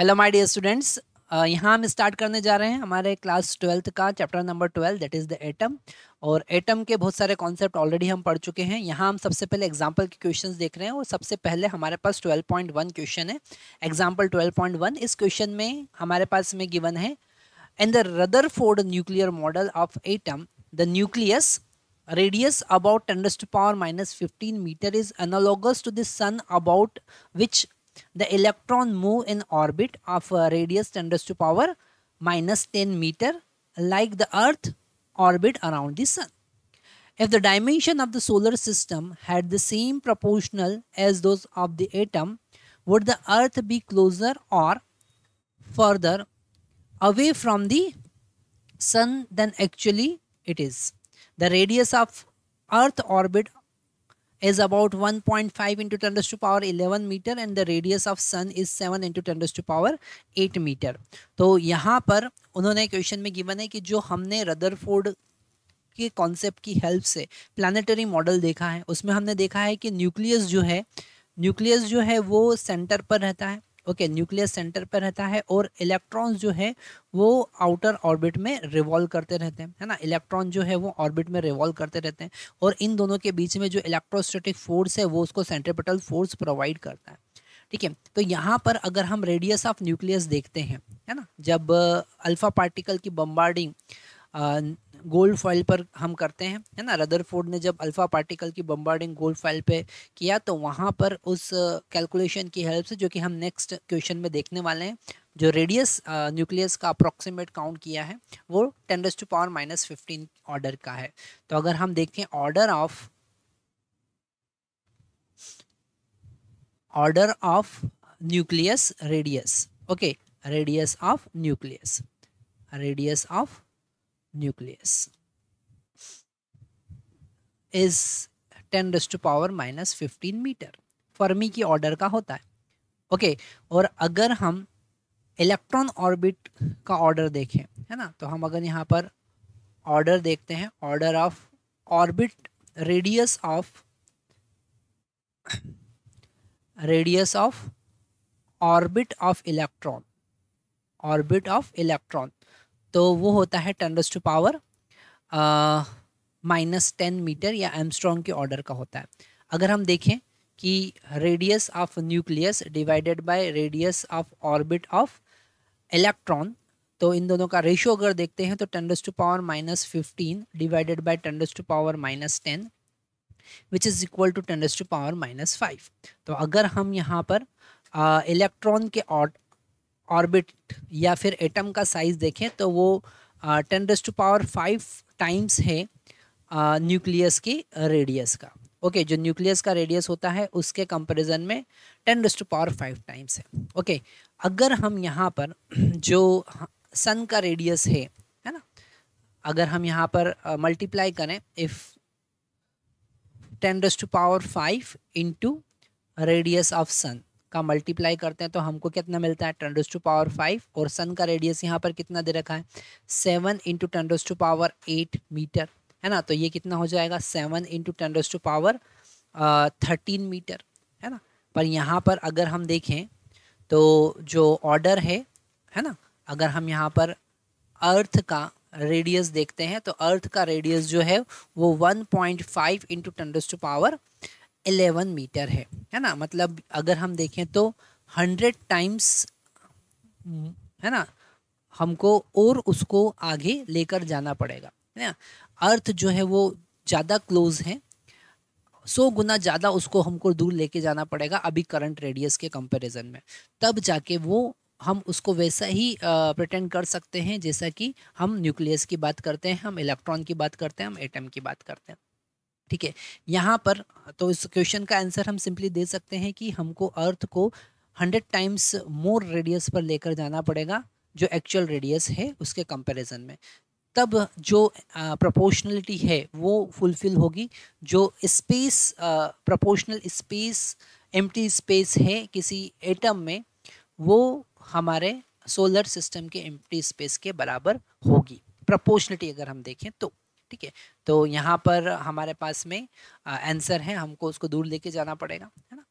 Hello my dear students यहाँ हम start करने जा रहे हैं हमारे क्लास ट्वेल्थ का chapter number twelve that is the atom और एटम के बहुत सारे कॉन्सेप्ट ऑलरेडी हम पढ़ चुके हैं यहाँ हम सबसे पहले एग्जाम्पल के क्वेश्चंस देख रहे हैं और सबसे पहले हमारे पास 12.1 क्वेश्चन है एग्जाम्पल 12.1 इस क्वेश्चन में हमारे पास में गिवन है in the Rutherford nuclear model of atom the nucleus radius about ten to power minus power minus 15 meter is sun about which the electron move in orbit of a radius 10 to power minus 10 meter like the earth orbit around the sun. If the dimension of the solar system had the same proportional as those of the atom, would the earth be closer or further away from the sun than actually it is? The radius of earth orbit is about 1.5 into 10 to power 11 meter and the radius of sun is 7 into 10 to power 8 meter तो यहाँ पर उन्होंने question में given है कि जो हमने Rutherford के कॉन्सेप्ट की हेल्प से प्लानिटरी मॉडल देखा है उसमें हमने देखा है कि न्यूक्लियस जो है न्यूक्लियस जो है वो सेंटर पर रहता है ओके न्यूक्लियस सेंटर पर रहता है और इलेक्ट्रॉन्स जो है वो आउटर ऑर्बिट में रिवॉल्व करते रहते हैं है ना इलेक्ट्रॉन जो है वो ऑर्बिट में रिवॉल्व करते रहते हैं और इन दोनों के बीच में जो इलेक्ट्रोस्टेटिक फोर्स है वो उसको सेंट्रिपिटल फोर्स प्रोवाइड करता है ठीक है तो यहाँ पर अगर हम रेडियस ऑफ न्यूक्लियस देखते हैं है ना जब अल्फ़ा पार्टिकल की बम्बार्डिंग गोल्ड फॉइल पर हम करते हैं है ना रदरफोर्ड ने जब अल्फ़ा पार्टिकल की बम्बार्डिंग गोल्ड फॉइल पे किया तो वहाँ पर उस कैलकुलेशन की हेल्प से जो कि हम नेक्स्ट क्वेश्चन में देखने वाले हैं जो रेडियस न्यूक्लियस का अप्रॉक्सीमेट काउंट किया है वो ten to power minus fifteen order का है तो अगर हम देखें order of order of nucleus radius okay radius of nucleus radius of nucleus is 10 raise to power minus fifteen meter fermi की ऑर्डर का होता है ओके okay, और अगर हम इलेक्ट्रॉन ऑर्बिट का ऑर्डर देखें है ना तो हम अगर यहाँ पर ऑर्डर देखते हैं order of orbit radius of radius of orbit of electron orbit of electron तो वो होता है ten to power minus ten meter या एमस्ट्रॉन्ग के ऑर्डर का होता है अगर हम देखें कि radius of nucleus divided by radius of orbit of electron तो इन दोनों का रेशियो अगर देखते हैं तो tens to power minus fifteen divided by tens to power minus ten which is equal to tens to power minus five तो अगर हम यहाँ पर इलेक्ट्रॉन के ऑर्बिट या फिर एटम का साइज देखें तो वो ten raise to power five times है न्यूक्लियस की रेडियस का ओके okay, जो न्यूक्लियस का रेडियस होता है उसके कंपैरिजन में ten raise to power five times है ओके okay, अगर हम यहाँ पर जो सन का रेडियस है है ना अगर हम यहाँ पर मल्टीप्लाई करें if ten raise to power five into radius of sun का मल्टीप्लाई करते हैं तो हमको कितना मिलता है टेंडोज टू पावर फाइव और सन का रेडियस यहाँ पर कितना दे रखा है seven into tens to power eight metre है ना तो ये कितना हो जाएगा seven into tens to power thirteen metre है ना पर यहाँ पर अगर हम देखें तो जो ऑर्डर है है ना अगर हम यहाँ पर अर्थ का रेडियस देखते हैं तो अर्थ का रेडियस जो है वो one point five into tens to power 11 metre है है ना मतलब अगर हम देखें तो 100 टाइम्स है ना हमको और उसको आगे लेकर जाना पड़ेगा है ना अर्थ जो है वो ज़्यादा क्लोज है सौ गुना ज़्यादा उसको हमको दूर लेके जाना पड़ेगा अभी करंट रेडियस के कंपैरिजन में तब जाके वो हम उसको वैसा ही प्रटेंड कर सकते हैं जैसा कि हम न्यूक्लियस की बात करते हैं हम इलेक्ट्रॉन की बात करते हैं हम एटम की बात करते हैं ठीक है यहाँ पर तो इस क्वेश्चन का आंसर हम सिंपली दे सकते हैं कि हमको अर्थ को हंड्रेड टाइम्स मोर रेडियस पर लेकर जाना पड़ेगा जो एक्चुअल रेडियस है उसके कंपैरिजन में तब जो प्रोपोर्शनलिटी है वो फुलफिल होगी जो space proportional space empty space है किसी एटम में वो हमारे सोलर सिस्टम के एम्प्टी स्पेस के बराबर होगी प्रपोर्शनलिटी अगर हम देखें तो ठीक है तो यहाँ पर हमारे पास में आंसर है हमको उसको दूर लेके जाना पड़ेगा है ना